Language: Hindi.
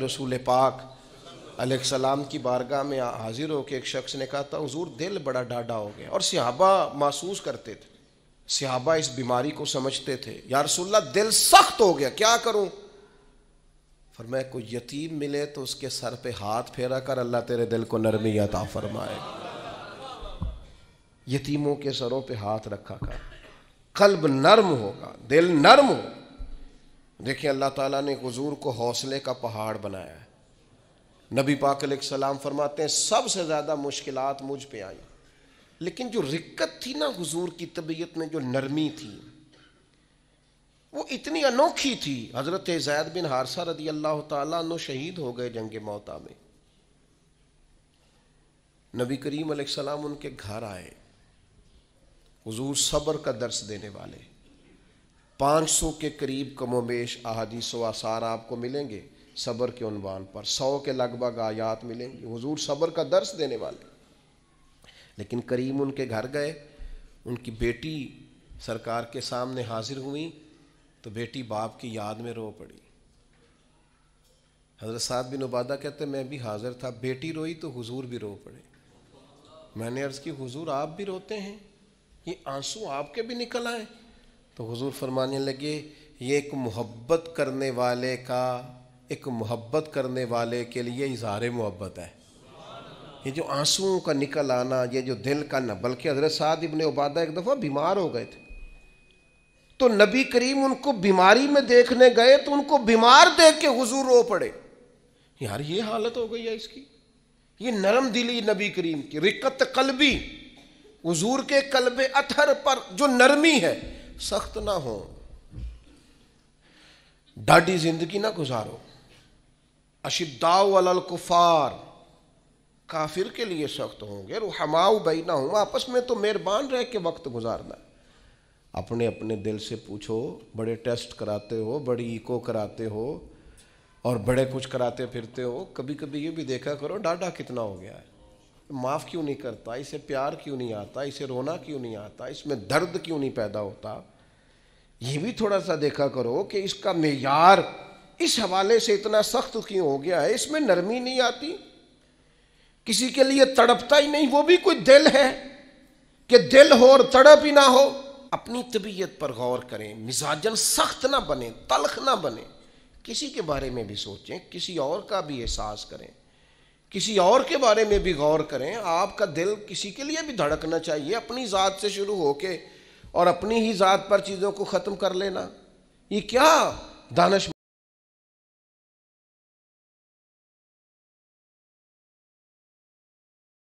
रसूल पाक सलाम की बारगाह में हाजिर होकर एक शख्स ने कहा था हजूर दिल बड़ा डाडा हो गया और सिहाबा महसूस करते थे सिहाबा इस बीमारी को समझते थे या रसुल्ला दिल सख्त हो गया क्या करूं फिर मैं कोई यतीम मिले तो उसके सर पे हाथ फेरा कर अल्लाह तेरे दिल को नरमी अता फरमाए यतीमों के सरों पे हाथ रखा कर कल्ब नर्म होगा दिल नर्म होगा देखिए अल्लाह ताला ने हजूर को हौसले का पहाड़ बनाया है नबी पाक सलाम फरमाते हैं सबसे ज़्यादा मुश्किल मुझ पर आई लेकिन जो रिक्कत थी ना हुजूर की तबीयत में जो नरमी थी वो इतनी अनोखी थी हज़रत जैद बिन हारसा रदी अल्लाह तु शहीद हो गए जंग मौता में नबी करीम सलाम उनके घर आए हुजूर सब्र का दर्श देने वाले 500 के करीब कमोबेश अहादीस आसार आपको मिलेंगे सब्र के उनवान पर सौ के लगभग आयात मिलेंगे हुजूर सब्र का दर्श देने वाले लेकिन करीम उनके घर गए उनकी बेटी सरकार के सामने हाजिर हुई तो बेटी बाप की याद में रो पड़ी हजरत साहब बिन उबादा कहते मैं भी हाजिर था बेटी रोई तो हुजूर भी रो पड़े मैंने अर्ज़ की हुजूर आप भी रोते हैं ये आंसू आपके भी निकल आए तो हुजूर फरमाने लगे ये एक मोहब्बत करने वाले का एक मोहब्बत करने वाले के लिए इजहार मोहब्बत है ये जो आंसुओं का निकल आना ये जो दिल का न बल्कि हजरत साद इबन उबादा एक दफ़ा बीमार हो गए थे तो नबी करीम उनको बीमारी में देखने गए तो उनको बीमार देख के हुजूर रो पड़े यार ये हालत हो गई है इसकी ये नरम दिली नबी करीम की रिकत कलबी हुजूर के कलब अथर पर जो नरमी है सख्त ना हो डाढ़ी जिंदगी ना गुजारो अल कुफार काफिर के लिए सख्त होंगे रुहमाऊ बई ना हूँ आपस में तो मेहरबान रह के वक्त गुजारना अपने अपने दिल से पूछो बड़े टेस्ट कराते हो बड़ी इको कराते हो और बड़े कुछ कराते फिरते हो कभी कभी ये भी देखा करो डाढ़ा कितना हो गया है माफ़ क्यों नहीं करता इसे प्यार क्यों नहीं आता इसे रोना क्यों नहीं आता इसमें दर्द क्यों नहीं पैदा होता ये भी थोड़ा सा देखा करो कि इसका मैार इस हवाले से इतना सख्त क्यों हो गया है इसमें नरमी नहीं आती किसी के लिए तड़पता ही नहीं वो भी कोई दिल है कि दिल हो और तड़प ही ना हो अपनी तबीयत पर गौर करें मिजाजन सख्त ना बने तलख ना बने किसी के बारे में भी सोचें किसी और का भी एहसास करें किसी और के बारे में भी गौर करें आपका दिल किसी के लिए भी धड़कना चाहिए अपनी ज़ात से शुरू होकर और अपनी ही ज़ात पर चीज़ों को ख़त्म कर लेना ये क्या दानश